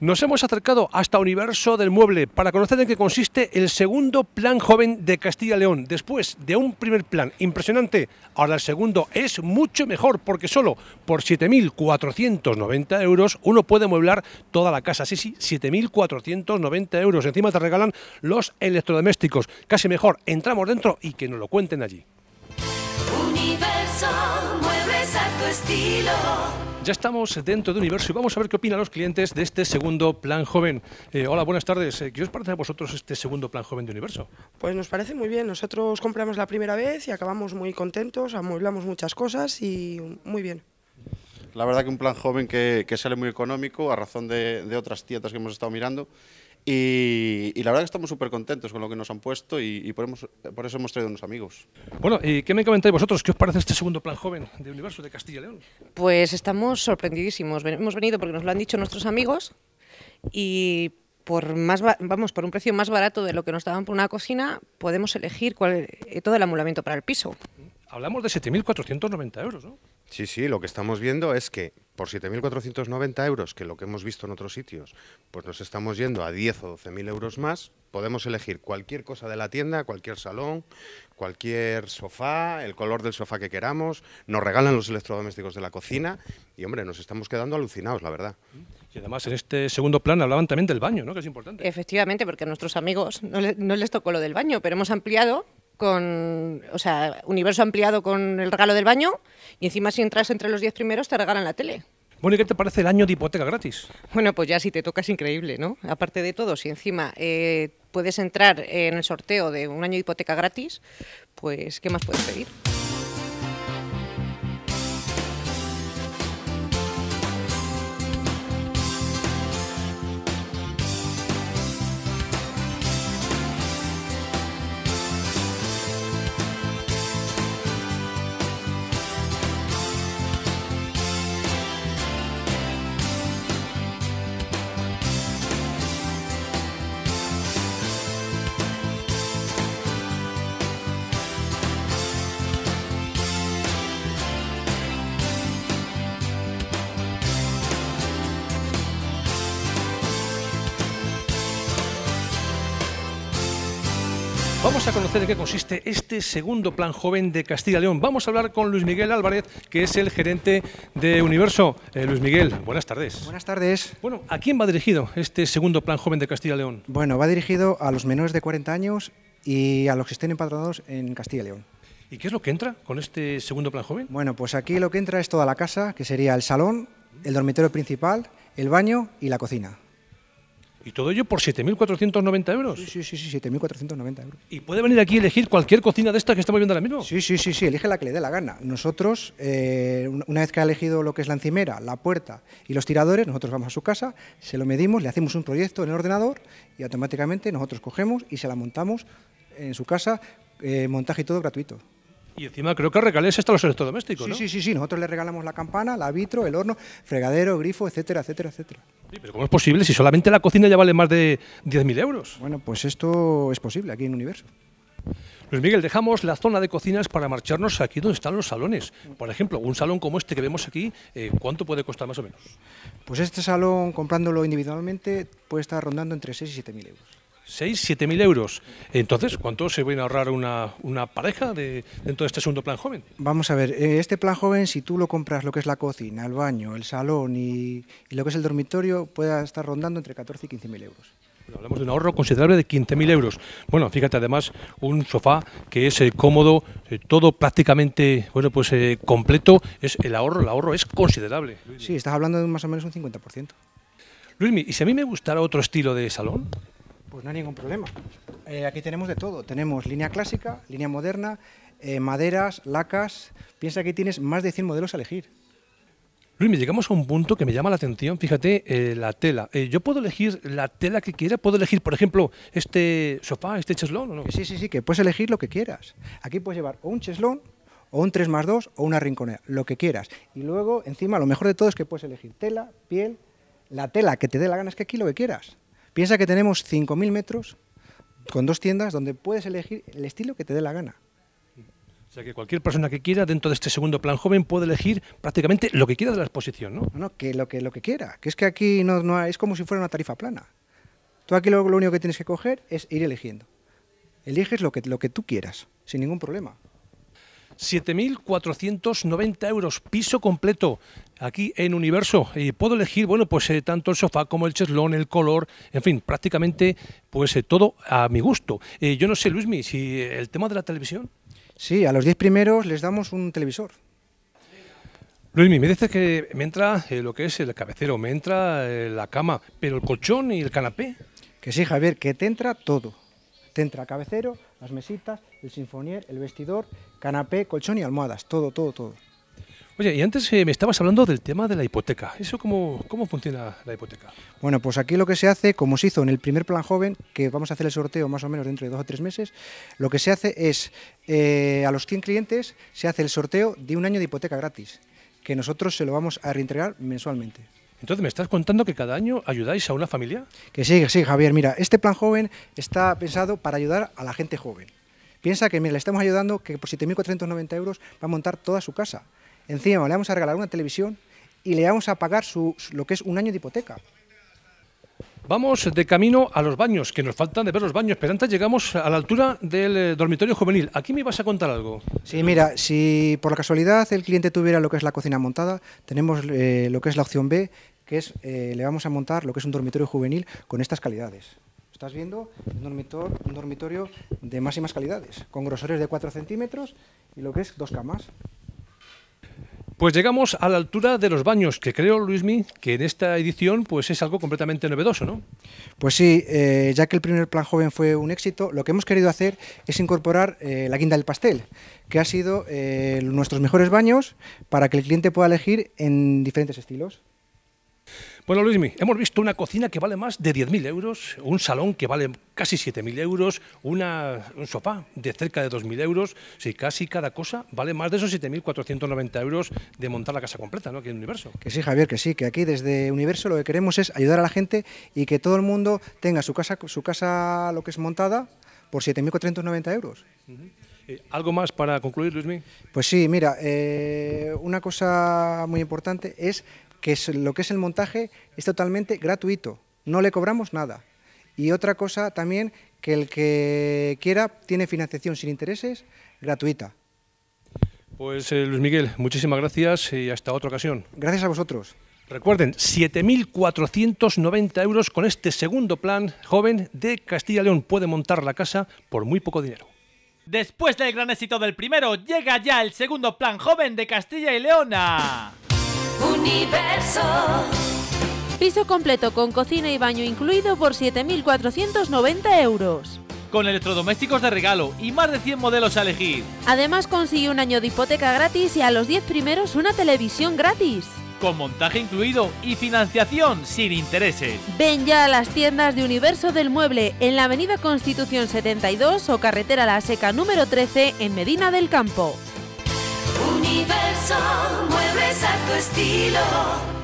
Nos hemos acercado hasta Universo del Mueble para conocer en qué consiste el segundo plan joven de Castilla y León. Después de un primer plan impresionante, ahora el segundo es mucho mejor porque solo por 7.490 euros uno puede mueblar toda la casa. Sí, sí, 7.490 euros. Encima te regalan los electrodomésticos. Casi mejor, entramos dentro y que nos lo cuenten allí. Universo, a tu estilo. Ya estamos dentro de Universo y vamos a ver qué opinan los clientes de este segundo plan joven. Eh, hola, buenas tardes. Eh, ¿Qué os parece a vosotros este segundo plan joven de Universo? Pues nos parece muy bien. Nosotros compramos la primera vez y acabamos muy contentos, amueblamos muchas cosas y muy bien. La verdad que un plan joven que, sale muy económico a razón de, otras tiendas que hemos estado mirando y y, la verdad que estamos súper contentos con lo que nos han puesto y, por, eso hemos traído unos amigos. Bueno, ¿y qué me comentáis vosotros? ¿Qué os parece este segundo plan joven de Universo de Castilla y León? Pues estamos sorprendidísimos. Hemos venido porque nos lo han dicho nuestros amigos y por más vamos por un precio más barato de lo que nos daban por una cocina podemos elegir eh, todo el amulamiento para el piso. Hablamos de 7.490 euros, ¿no? Sí, sí, lo que estamos viendo es que por 7.490 euros, que lo que hemos visto en otros sitios, pues nos estamos yendo a 10 o 12.000 euros más, podemos elegir cualquier cosa de la tienda, cualquier salón, cualquier sofá, el color del sofá que queramos, nos regalan los electrodomésticos de la cocina y, hombre, nos estamos quedando alucinados, la verdad. Y además en este segundo plan hablaban también del baño, ¿no? Que es importante. Efectivamente, porque a nuestros amigos no les tocó lo del baño, pero hemos ampliado con, o sea, universo ampliado con el regalo del baño y encima si entras entre los 10 primeros te regalan la tele. Bueno, ¿y qué te parece el año de hipoteca gratis? Bueno, pues ya si te toca es increíble, ¿no? Aparte de todo, si encima eh, puedes entrar en el sorteo de un año de hipoteca gratis, pues ¿qué más puedes pedir? Vamos a conocer en qué consiste este segundo plan joven de Castilla León. Vamos a hablar con Luis Miguel Álvarez, que es el gerente de Universo. Eh, Luis Miguel, buenas tardes. Buenas tardes. Bueno, ¿a quién va dirigido este segundo plan joven de Castilla León? Bueno, va dirigido a los menores de 40 años y a los que estén empadronados en Castilla León. ¿Y qué es lo que entra con este segundo plan joven? Bueno, pues aquí lo que entra es toda la casa, que sería el salón, el dormitorio principal, el baño y la cocina. Y todo ello por 7.490 euros. Sí, sí, sí, 7.490 euros. ¿Y puede venir aquí y elegir cualquier cocina de estas que estamos viendo ahora mismo? Sí, sí, sí, sí, elige la que le dé la gana. Nosotros, eh, una vez que ha elegido lo que es la encimera, la puerta y los tiradores, nosotros vamos a su casa, se lo medimos, le hacemos un proyecto en el ordenador y automáticamente nosotros cogemos y se la montamos en su casa, eh, montaje y todo gratuito. Y encima creo que regaléis hasta los electrodomésticos, sí, Sí, sí, sí, nosotros le regalamos la campana, la vitro, el horno, fregadero, grifo, etcétera, etcétera, etcétera pero ¿cómo es posible si solamente la cocina ya vale más de 10.000 euros? Bueno, pues esto es posible aquí en Universo. Luis Miguel, dejamos la zona de cocinas para marcharnos aquí donde están los salones. Por ejemplo, un salón como este que vemos aquí, eh, ¿cuánto puede costar más o menos? Pues este salón, comprándolo individualmente, puede estar rondando entre 6 y 7.000 euros. 6, 7 mil euros. Entonces, ¿cuánto se va a ahorrar una, pareja de, dentro de este segundo plan joven? Vamos a ver, este plan joven, si tú lo compras lo que es la cocina, el baño, el salón y, lo que es el dormitorio, puede estar rondando entre 14 y 15 mil euros. hablamos de un ahorro considerable de 15.000 euros. Bueno, fíjate además un sofá que es eh, cómodo, eh, todo prácticamente bueno pues eh, completo. Es el ahorro, el ahorro es considerable. Sí, estás hablando de más o menos un 50%. Luismi, ¿y si a mí me gustara otro estilo de salón? Pues no hay ningún problema. Eh, aquí tenemos de todo. Tenemos línea clásica, línea moderna, eh, maderas, lacas. Piensa que tienes más de 100 modelos a elegir. Luis, llegamos a un punto que me llama la atención. Fíjate, eh, la tela. yo puedo elegir la tela que quiera. Puedo elegir, por ejemplo, este sofá, este cheslón, no? Sí, sí, sí, que puedes elegir lo que quieras. Aquí puedes llevar o un cheslón, o un 3 más 2, o una rinconera, lo que quieras. Y luego, encima, lo mejor de todo es que puedes elegir tela, piel, la tela que te dé la gana, es que aquí lo que quieras. Piensa que tenemos 5.000 metros con dos tiendas donde puedes elegir el estilo que te dé la gana. O sea que cualquier persona que quiera dentro de este segundo plan joven puede elegir prácticamente lo que quiera de la exposición, ¿no? No, que lo que lo que quiera. Que es que aquí no, no es como si fuera una tarifa plana. Tú aquí lo, lo único que tienes que coger es ir eligiendo. Eliges lo que, lo que tú quieras, sin ningún problema. 7.490 euros, piso completo aquí en Universo. Y eh, puedo elegir, bueno, pues eh, tanto el sofá como el cheslón, el color, en fin, prácticamente pues eh, todo a mi gusto. yo no sé, Luismi, si el tema de la televisión. Sí, a los 10 primeros les damos un televisor. Luismi, me dices que me entra lo que es el cabecero, me entra la cama, pero el colchón y el canapé. Que sí, Javier, que te entra todo el cabecero, las mesitas, el sinfonier, el vestidor, canapé, colchón y almohadas. Todo, todo, todo. Oye, y antes eh, me estabas hablando del tema de la hipoteca. ¿Eso cómo, cómo funciona la hipoteca? Bueno, pues aquí lo que se hace, como se hizo en el primer plan joven, que vamos a hacer el sorteo más o menos dentro de dos o tres meses, lo que se hace es, eh, a los 100 clientes se hace el sorteo de un año de hipoteca gratis, que nosotros se lo vamos a reintegrar mensualmente. Entonces, ¿me estás contando que cada año ayudáis a una familia? Que sí, que sí, Javier. Mira, este plan joven está pensado para ayudar a la gente joven. Piensa que, mira, le estamos ayudando que por 7.490 euros va a montar toda su casa. Encima le vamos a regalar una televisión y le vamos a pagar lo que es un año de hipoteca. Vamos de camino a los baños, que nos faltan de ver los baños, pero antes llegamos a la altura del eh, dormitorio juvenil. Aquí me vas a contar algo. Sí, mira, si por la casualidad el cliente tuviera lo que es la cocina montada, tenemos eh, lo que es la opción B, que es eh, le vamos a montar lo que es un dormitorio juvenil con estas calidades. Estás viendo un dormitorio, un dormitorio de máximas calidades, con grosores de 4 centímetros y lo que es dos camas. Pues llegamos a la altura de los baños, que creo, Luismi, que en esta edición pues es algo completamente novedoso, ¿no? Pues sí, eh, ya que el primer plan joven fue un éxito, lo que hemos querido hacer es incorporar eh, la guinda del pastel, que ha sido eh, nuestros mejores baños para que el cliente pueda elegir en diferentes estilos. Bueno, Luismi, hemos visto una cocina que vale más de 10.000 euros, un salón que vale casi 7.000 euros, una, un sofá de cerca de 2.000 euros. si casi cada cosa vale más de esos 7.490 euros de montar la casa completa, ¿no? Aquí en Universo. Que sí, Javier, que sí, que aquí desde Universo lo que queremos es ayudar a la gente y que todo el mundo tenga su casa, su casa lo que es montada, por 7.490 euros. Eh, ¿Algo más para concluir, Luismi? Pues sí, mira, eh, una cosa muy importante es que es lo que es el montaje es totalmente gratuito, no le cobramos nada. Y otra cosa también, que el que quiera tiene financiación sin intereses gratuita. Pues eh, Luis Miguel, muchísimas gracias y hasta otra ocasión. Gracias a vosotros. Recuerden, 7.490 euros con este segundo plan joven de Castilla y León. Puede montar la casa por muy poco dinero. Después del gran éxito del primero, llega ya el segundo plan joven de Castilla y Leona universo. Piso completo con cocina y baño incluido por 7.490 euros. Con electrodomésticos de regalo y más de 100 modelos a elegir. Además consigue un año de hipoteca gratis y a los 10 primeros una televisión gratis con montaje incluido y financiación sin intereses. Ven ya a las tiendas de Universo del Mueble en la Avenida Constitución 72 o Carretera La Seca número 13 en Medina del Campo mueves a tu estilo.